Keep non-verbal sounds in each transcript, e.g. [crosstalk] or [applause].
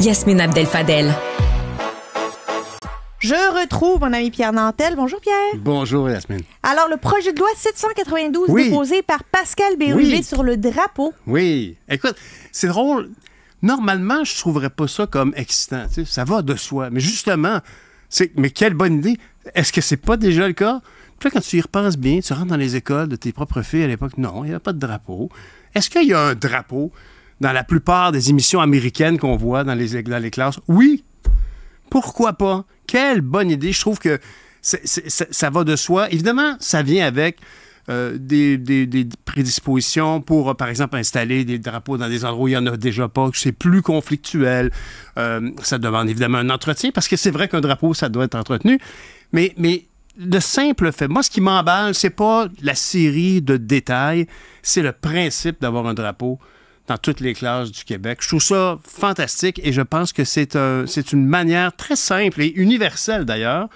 Yasmine Abdel Fadel. Je retrouve mon ami Pierre Nantel. Bonjour Pierre. Bonjour Yasmine. Alors, le projet de loi 792 déposé par Pascal Bérubé sur le drapeau. Oui. Écoute, c'est drôle. Normalement, je trouverais pas ça comme excitant. ça va de soi. Mais justement, c'est mais quelle bonne idée. Est-ce que c'est pas déjà le cas? quand tu y repenses bien, tu rentres dans les écoles de tes propres filles à l'époque. Non, il n'y avait pas de drapeau. Est-ce qu'il y a un drapeau? dans la plupart des émissions américaines qu'on voit dans les, dans les classes. Oui, pourquoi pas? Quelle bonne idée. Je trouve que ça, va de soi. Évidemment, ça vient avec euh, des, des, des, prédispositions pour, euh, par exemple, installer des drapeaux dans des endroits où il n'y en a déjà pas, c'est plus conflictuel. Euh, ça demande évidemment un entretien, parce que c'est vrai qu'un drapeau, ça doit être entretenu. Mais, mais le simple fait, moi, ce qui m'emballe, c'est pas la série de détails, c'est le principe d'avoir un drapeau dans toutes les classes du Québec. Je trouve ça fantastique et je pense que c'est une manière très simple et universelle d'ailleurs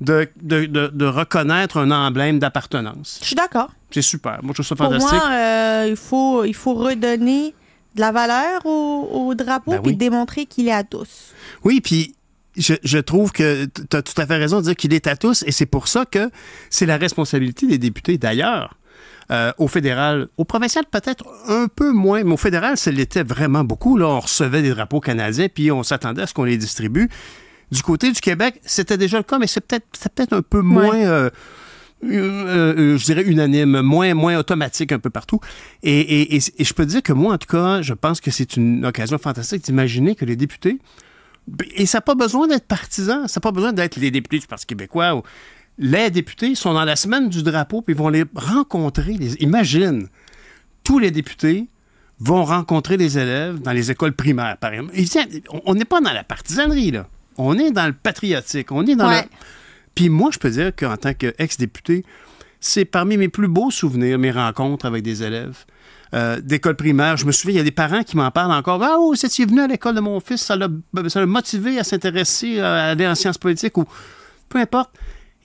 de, de, reconnaître un emblème d'appartenance. Je suis d'accord. C'est super. Moi, je trouve ça fantastique. Pour moi, euh, il, faut, il faut redonner de la valeur au, drapeau et ben démontrer qu'il est à tous. Oui, puis je, je, trouve que tu as tout à fait raison de dire qu'il est à tous et c'est pour ça que c'est la responsabilité des députés d'ailleurs euh, au fédéral, au provincial peut-être un peu moins, mais au fédéral, ça l'était vraiment beaucoup. Là, on recevait des drapeaux canadiens, puis on s'attendait à ce qu'on les distribue. Du côté du Québec, c'était déjà le cas, mais c'est peut-être peut un peu moins... Euh, euh, je dirais unanime, moins, moins automatique un peu partout. Et, je peux dire que moi, en tout cas, je pense que c'est une occasion fantastique d'imaginer que les députés, et ça n'a pas besoin d'être partisan, ça n'a pas besoin d'être les députés du Parti québécois, ou, les députés sont dans la semaine du drapeau, puis ils vont les rencontrer. Imagine, tous les députés vont rencontrer les élèves dans les écoles primaires, par exemple. On n'est pas dans la partisanerie, là. On est dans le patriotique. On est dans Puis moi, je peux dire qu'en tant qu'ex-député, c'est parmi mes plus beaux souvenirs, mes rencontres avec des élèves euh, d'école primaire. Je me souviens, il y a des parents qui m'en parlent encore. Ah, oh, c'est venu à l'école de mon fils, ça l'a motivé à s'intéresser à aller en sciences politiques ou peu importe.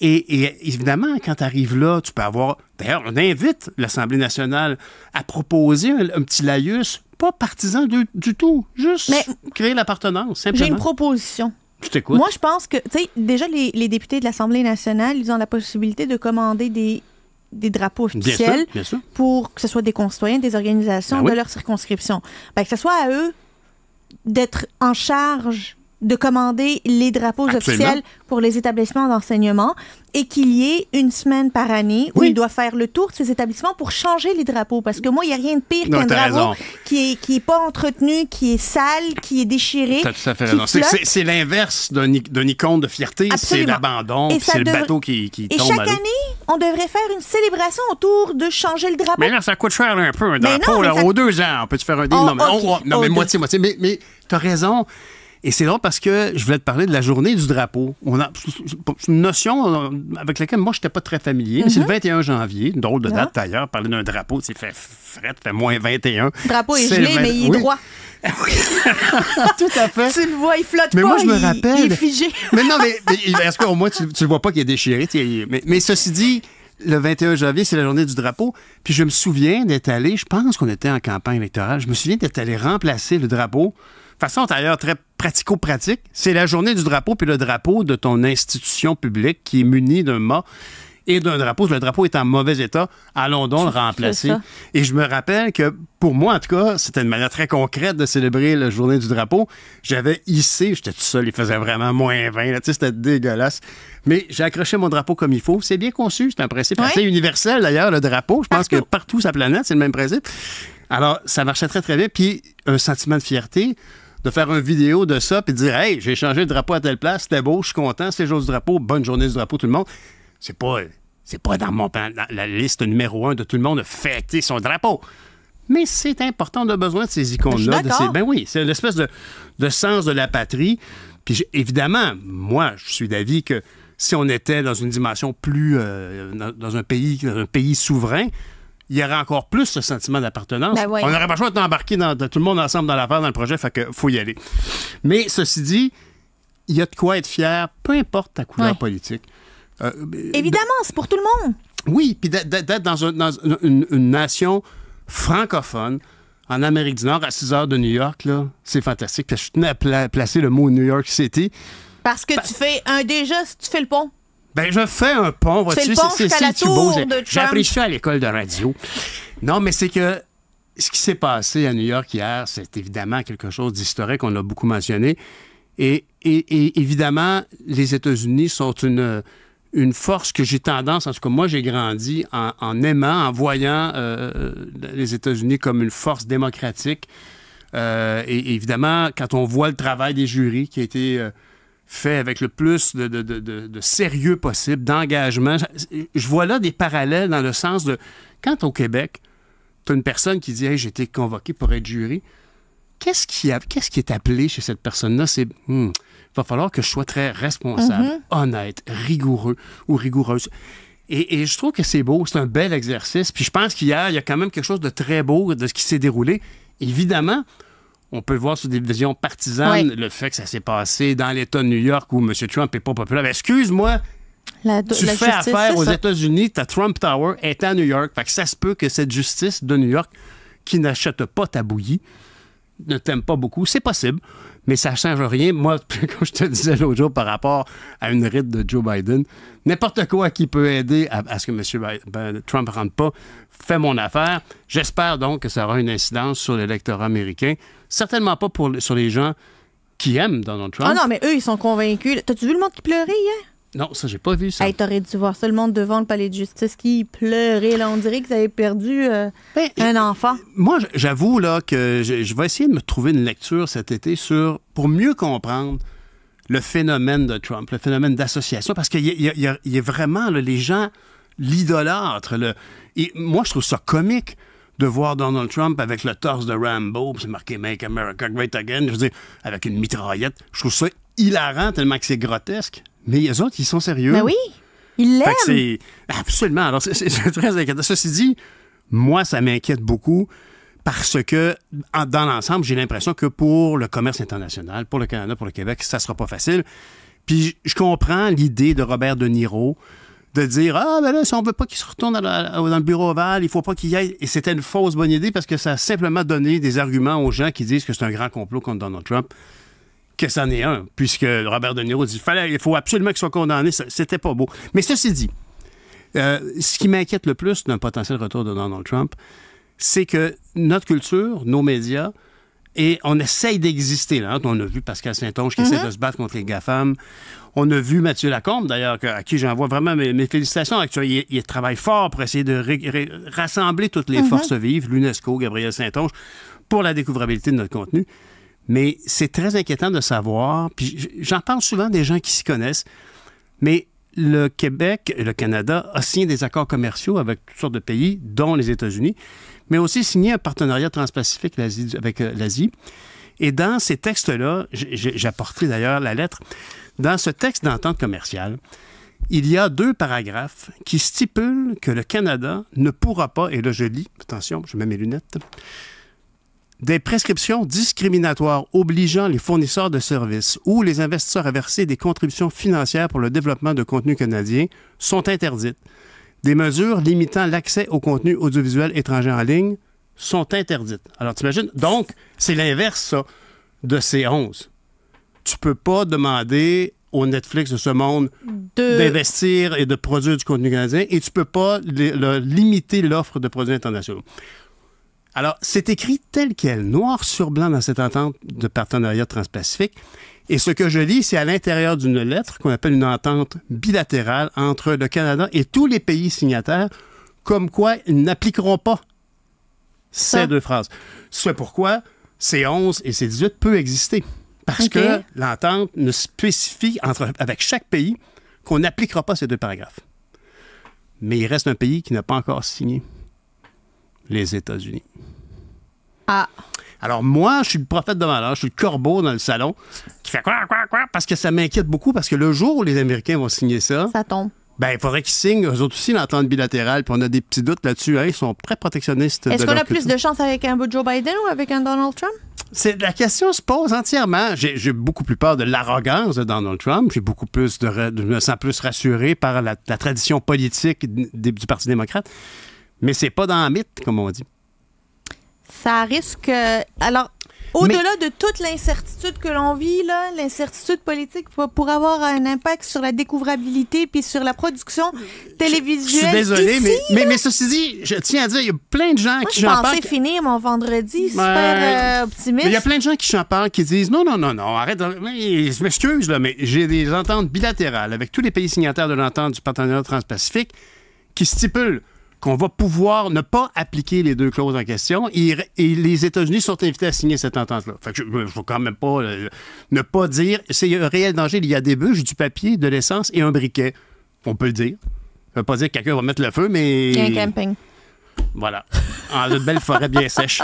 Et, évidemment, quand tu arrives là, tu peux avoir. D'ailleurs, on invite l'Assemblée nationale à proposer un, petit laïus, pas partisan du, tout, juste créer l'appartenance. J'ai une proposition. Je t'écoute. Moi, je pense que, tu sais, déjà, les, députés de l'Assemblée nationale, ils ont la possibilité de commander des, des drapeaux officiels pour que ce soit des concitoyens, des organisations ben de leur circonscription. Ben, que ce soit à eux d'être en charge de commander les drapeaux officiels pour les établissements d'enseignement et qu'il y ait une semaine par année où il doit faire le tour de ces établissements pour changer les drapeaux. Parce que moi, il n'y a rien de pire qu'un drapeau qui n'est qui est pas entretenu, qui est sale, qui est déchiré. C'est l'inverse d'un icône de fierté. C'est l'abandon, c'est le bateau qui, qui et tombe. Et chaque année, on devrait faire une célébration autour de changer le drapeau. Mais là, ça coûte cher un peu, un drapeau. là, Aux deux ans, on peut-tu faire un deal? Oh, non, mais, oh, mais oh, moitié, moitié. Mais, tu as raison. Et c'est drôle parce que je voulais te parler de la journée du drapeau. On a, c'est une notion euh, avec laquelle moi, je n'étais pas très familier, c'est le 21 mhm. janvier, une drôle de ah. date d'ailleurs, parler d'un drapeau, c'est fait fret, fait moins 21. Le drapeau est, gelé, mais il est droit. [laughs] Tout à fait. Tu le vois, il flotte mais pas. Mais moi, je me rappelle. Il est figé. mais non, mais, est-ce qu'au moins, tu, ne le vois pas qu'il est déchiré? Mais, ceci dit, le 21 janvier, c'est la journée du drapeau. Puis je me souviens d'être allé, je pense qu'on était en campagne électorale, je me souviens d'être allé remplacer le drapeau. De façon d'ailleurs très pratico-pratique, c'est la journée du drapeau, puis le drapeau de ton institution publique qui est muni d'un mât et d'un drapeau. Si Le drapeau est en mauvais état. Allons donc le remplacer. Et je me rappelle que, pour moi, en tout cas, c'était une manière très concrète de célébrer la journée du drapeau. J'avais hissé, j'étais tout seul, il faisait vraiment moins 20, tu sais, c'était dégueulasse. Mais j'ai accroché mon drapeau comme il faut. C'est bien conçu, c'est un principe assez universel, d'ailleurs, le drapeau. Je pense que partout sur la planète, c'est le même principe. Alors, ça marchait très, très bien. Puis, un sentiment de fierté, de faire une vidéo de ça puis de dire Hey, j'ai changé le drapeau à telle place, c'était beau, je suis content, c'est jour du drapeau, bonne journée du drapeau, tout le monde. C'est pas, c'est pas dans, mon, la liste numéro un de tout le monde de fêter son drapeau. Mais c'est important, on a besoin de ces icônes-là. Ces... Ben oui, c'est l'espèce de, de, sens de la patrie. Puis évidemment, moi, je suis d'avis que si on était dans une dimension plus. Euh, dans, un pays, dans un pays souverain, il y aurait encore plus ce sentiment d'appartenance. Ben On n'aurait pas le choix d'embarquer dans, tout le monde ensemble dans l'affaire, dans le projet, fait que faut y aller. Mais ceci dit, il y a de quoi être fier, peu importe ta couleur politique. Euh, Évidemment, c'est pour tout le monde. Oui, puis d'être dans, une, nation francophone, en Amérique du Nord, à 6 heures de New York, c'est fantastique. je tenais à placer le mot New York City. Parce que tu fais un déjà si tu fais le pont. Ben, je fais un pont, vois-tu? C'est J'ai appris ça à l'école de radio. Non, mais c'est que ce qui s'est passé à New York hier, c'est évidemment quelque chose d'historique, on l'a beaucoup mentionné. Et, évidemment, les États-Unis sont une, une force que j'ai tendance, en tout cas moi j'ai grandi en, aimant, en voyant euh, euh, les États-Unis comme une force démocratique. Euh, et, évidemment, quand on voit le travail des jurys qui a été fait avec le plus de, sérieux possible, d'engagement. Je vois là des parallèles dans le sens de quand au Québec, tu as une personne qui dit hey, j'ai été convoqué pour être jury. Qu'est-ce qui, a, qu'est-ce qui est appelé chez cette personne-là? C'est Il hmm, va falloir que je sois très responsable, mm-hmm. honnête, rigoureux ou rigoureuse. Et, et je trouve que c'est beau, c'est un bel exercice. Puis je pense qu'hier, il y a quand même quelque chose de très beau de ce qui s'est déroulé. Évidemment, on peut voir sous des visions partisanes le fait que ça s'est passé dans l'État de New York où M. Trump n'est pas populaire. Excuse-moi, tu fais affaire aux États-Unis, ta Trump Tower est à New York. Fait que ça se peut que cette justice de New York qui n'achète pas ta bouillie ne t'aime pas beaucoup. C'est possible, mais ça ne change rien. Moi, [laughs] comme je te disais l'autre jour par rapport à une rite de Joe Biden, n'importe quoi qui peut aider à, ce que M. Ben, Trump ne rentre pas, fait mon affaire. J'espère donc que ça aura une incidence sur l'électorat américain. Certainement pas pour, sur les gens qui aiment Donald Trump. Ah non, mais eux, ils sont convaincus. T'as-tu vu le monde qui pleurait hier? Non, ça, j'ai pas vu ça. Hey, t'aurais dû voir ça, le monde devant le palais de justice qui pleurait. Là, on dirait que vous avez perdu euh, ben, un enfant. Moi, j'avoue là que je, vais essayer de me trouver une lecture cet été sur pour mieux comprendre le phénomène de Trump, le phénomène d'association, parce qu'il y, a vraiment là, les gens l'idolâtrent. Et moi, je trouve ça comique de voir Donald Trump avec le torse de Rambo, c'est marqué Make America Great Again, je veux dire, avec une mitraillette. Je trouve ça hilarant tellement que c'est grotesque. Mais les autres, ils sont sérieux. Ben oui, ils l'aiment. absolument. Alors, très Ceci dit, moi, ça m'inquiète beaucoup parce que, dans l'ensemble, j'ai l'impression que pour le commerce international, pour le Canada, pour le Québec, ça sera pas facile. Puis je comprends l'idée de Robert De Niro de dire Ah, ben là, si on veut pas qu'il se retourne dans le bureau ovale, il faut pas qu'il y aille. Et c'était une fausse bonne idée parce que ça a simplement donné des arguments aux gens qui disent que c'est un grand complot contre Donald Trump que c'en est un, puisque Robert De Niro dit fallait, il faut absolument qu'il soit condamné, c'était pas beau. Mais ceci dit, euh, ce qui m'inquiète le plus d'un potentiel retour de Donald Trump, c'est que notre culture, nos médias, et on essaye d'exister. Là. On a vu Pascal Saint-Onge qui mm-hmm. essaie de se battre contre les GAFAM. On a vu Mathieu Lacombe, d'ailleurs, à qui j'envoie vraiment mes, félicitations. il, travaille fort pour essayer de rassembler toutes les mm-hmm. forces vives, l'UNESCO, Gabriel Saint-Onge, pour la découvrabilité de notre contenu. Mais c'est très inquiétant de savoir, puis j'entends souvent des gens qui s'y connaissent, mais le Québec et le Canada a signé des accords commerciaux avec toutes sortes de pays, dont les États-Unis, mais aussi signé un partenariat transpacifique avec l'Asie. Euh, et dans ces textes-là, j'apporterai d'ailleurs la lettre, dans ce texte d'entente commerciale, il y a deux paragraphes qui stipulent que le Canada ne pourra pas, et là je lis, attention, je mets mes lunettes, des prescriptions discriminatoires obligeant les fournisseurs de services ou les investisseurs à verser des contributions financières pour le développement de contenu canadien sont interdites. Des mesures limitant l'accès au contenu audiovisuel étranger en ligne sont interdites. Alors, t'imagines? Donc, c'est l'inverse, de ces 11. Tu peux pas demander au Netflix de ce monde d'investir et de produire du contenu canadien et tu peux pas limiter l'offre de produits internationaux. Alors, c'est écrit tel quel, noir sur blanc dans cette entente de partenariat transpacifique. Et ce que je lis, c'est à l'intérieur d'une lettre qu'on appelle une entente bilatérale entre le Canada et tous les pays signataires, comme quoi ils n'appliqueront pas ces deux phrases. C'est pourquoi ces 11 et C18 peuvent exister. Parce que l'entente ne spécifie avec chaque pays qu'on n'appliquera pas ces deux paragraphes. Mais il reste un pays qui n'a pas encore signé les États-Unis. Ah. Alors moi, je suis le prophète de malheur, je suis le corbeau dans le salon qui fait quoi, quoi, quoi, parce que ça m'inquiète beaucoup, parce que le jour où les Américains vont signer ça... Ça tombe. Ben, il faudrait qu'ils signent, eux autres aussi, l'entente bilatérale, puis on a des petits doutes là-dessus. Hein, ils sont très protectionnistes. Est-ce qu'on a plus de chance avec un Joe Biden ou avec un Donald Trump? C'est, la question se pose entièrement. J'ai, beaucoup plus peur de l'arrogance de Donald Trump. J'ai beaucoup plus de, Je me sens plus rassuré par la, la tradition politique du Parti démocrate mais c'est pas dans le mythe, comme on dit. Ça risque. Euh, alors, au-delà de toute l'incertitude que l'on vit, l'incertitude politique pourrait pour avoir un impact sur la découvrabilité puis sur la production télévisuelle. Je suis désolé, mais, mais, ceci dit, je tiens à dire, il y a plein de gens qui j'en parlent. Je finir mon vendredi super euh, optimiste. Il y a plein de gens qui j'en parlent qui disent non, non, non, non, arrête, je m'excuse, là, mais j'ai des ententes bilatérales avec tous les pays signataires de l'entente du partenariat transpacifique qui stipulent qu'on va pouvoir ne pas appliquer les deux clauses en question. Et, les États-Unis sont invités à signer cette entente-là. Fait ne faut quand même pas euh, ne pas dire c'est un réel danger. Il y a des bûches, du papier, de l'essence et un briquet. On peut le dire. Ça ne pas dire que quelqu'un va mettre le feu, mais. Il y a un camping. Voilà. En une belle forêt bien sèche.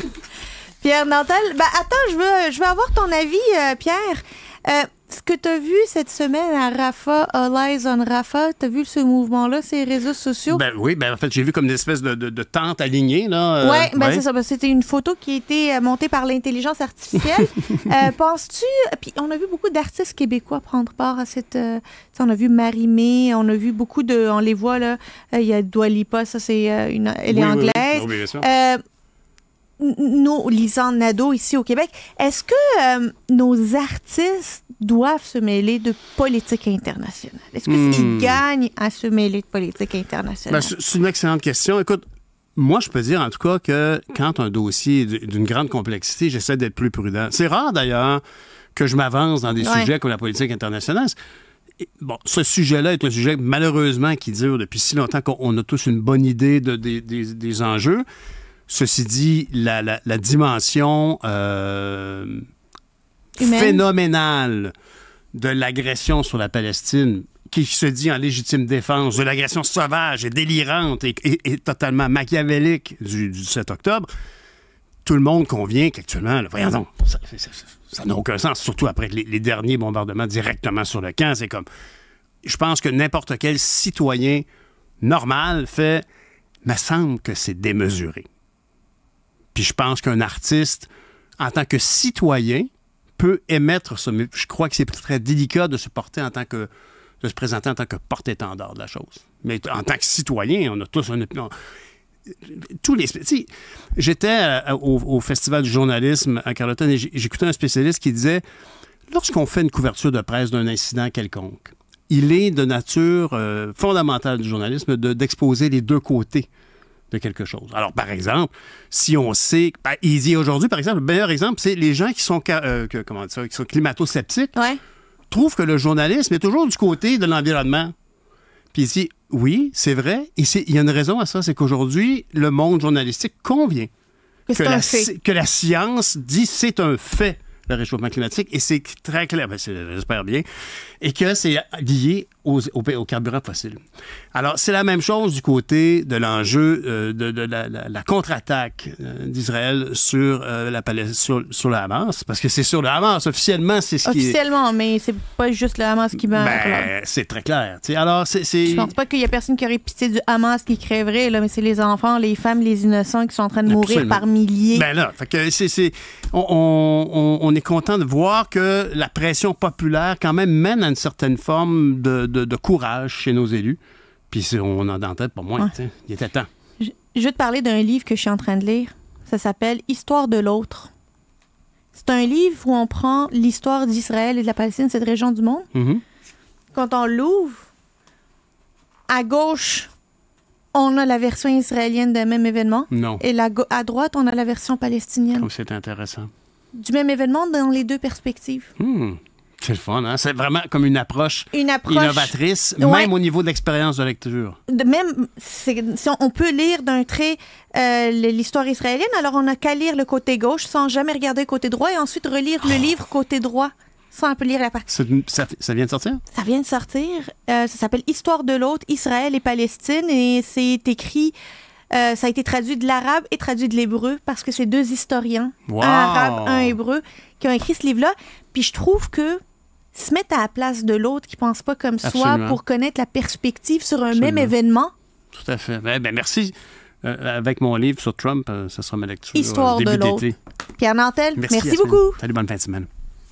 [laughs] Pierre Nantel, ben attends, je veux, je veux avoir ton avis, euh, Pierre. Euh, ce que tu as vu cette semaine à Rafa, All Eyes on Rafa, tu as vu ce mouvement-là, ces réseaux sociaux? Ben oui, ben en fait, j'ai vu comme une espèce de, de, tente alignée. Là, euh, ben c'est ça. c'était une photo qui a été euh, montée par l'intelligence artificielle. [laughs] Euh, penses-tu. Puis on a vu beaucoup d'artistes québécois prendre part à cette. on a vu Marie-Mé, on a vu beaucoup de. On les voit, là. Il y a Dwalipa, ça, c'est une. Elle est anglaise. oui, bien sûr nous, Lisanne Nadeau, ici au Québec, est-ce que euh, nos artistes doivent se mêler de politique internationale? Est-ce qu'ils hmm. gagnent à se mêler de politique internationale? Ben, c'est une excellente question. Écoute, moi, je peux dire en tout cas que quand un dossier est d'une grande complexité, j'essaie d'être plus prudent. C'est rare d'ailleurs que je m'avance dans des sujets comme la politique internationale. Bon, ce sujet-là est un sujet malheureusement qui dure depuis si longtemps qu'on a tous une bonne idée de, des, des enjeux. Ceci dit, la, dimension euh, phénoménale de l'agression sur la Palestine, qui se dit en légitime défense, de l'agression sauvage et délirante et, totalement machiavélique du, 7 octobre, tout le monde convient qu'actuellement, voyons donc, ça n'a aucun sens, surtout après les, derniers bombardements directement sur le camp. C'est comme, je pense que n'importe quel citoyen normal fait, me semble que c'est démesuré je pense qu'un artiste, en tant que citoyen, peut émettre ce je crois que c'est très délicat de se porter en tant que de se présenter en tant que porte-étendard de la chose. Mais en tant que citoyen, on a tous un Tous les. J'étais euh, au, Festival du journalisme à Carleton et j'écoutais un spécialiste qui disait lorsqu'on fait une couverture de presse d'un incident quelconque, il est de nature euh, fondamentale du journalisme d'exposer les deux côtés de quelque chose. Alors, par exemple, si on sait, ben, il dit aujourd'hui, par exemple, le meilleur exemple, c'est les gens qui sont, euh, comment qui climato-sceptiques trouvent que le journalisme est toujours du côté de l'environnement. Puis il dit, oui, c'est vrai, et il y a une raison à ça, c'est qu'aujourd'hui, le monde journalistique convient que, la, que la science dit c'est un fait le réchauffement climatique, et c'est très clair, ben j'espère bien, et que c'est lié au, carburant fossile. Alors, c'est la même chose du côté de l'enjeu euh, de, la, contre-attaque euh, d'Israël sur, euh, la sur, sur le Hamas, parce que c'est sur le Hamas. Officiellement, c'est ce qui Officiellement, mais c'est pas juste le Hamas qui meurt. Ben, c'est très clair. Je Alors, c'est, Je pense pas qu'il y a personne qui aurait pitié du Hamas qui crèverait, là, mais c'est les enfants, les femmes, les innocents qui sont en train de mourir par milliers. Ben là, fait que c'est, on, on, est content de voir que la pression populaire quand même mène à une certaine forme de de, courage chez nos élus. Puis on en tête pas moins. Il était temps. Je, vais te parler d'un livre que je suis en train de lire. Ça s'appelle Histoire de l'autre. C'est un livre où on prend l'histoire d'Israël et de la Palestine, cette région du monde. Mm-hmm. Quand on l'ouvre, à gauche, on a la version israélienne d'un même événement. Non. Et à droite, on a la version palestinienne. Oh, c'est intéressant. Du même événement dans les deux perspectives. Hmm. C'est le fun, hein? C'est vraiment comme une approche, une innovatrice, même au niveau de l'expérience de lecture. De même, si on peut lire d'un trait euh, l'histoire israélienne, alors on n'a qu'à lire le côté gauche sans jamais regarder le côté droit et ensuite relire le oh. livre côté droit. sans un peu lire la partie. Ça, vient de sortir? Ça vient de sortir. Euh, ça s'appelle Histoire de l'autre, Israël et Palestine. Et c'est écrit, euh, ça a été traduit de l'arabe et traduit de l'hébreu parce que c'est deux historiens, un arabe, un hébreu, qui ont écrit ce livre-là. Puis je trouve que se mettre à la place de l'autre qui ne pense pas comme soi pour connaître la perspective sur un même événement. Tout à fait. Ben, ben, merci. Euh, avec mon livre sur Trump, ce euh, sera ma lecture. Histoire euh, de l'autre. Pierre Nantel, merci beaucoup. Salut, bonne fin de semaine.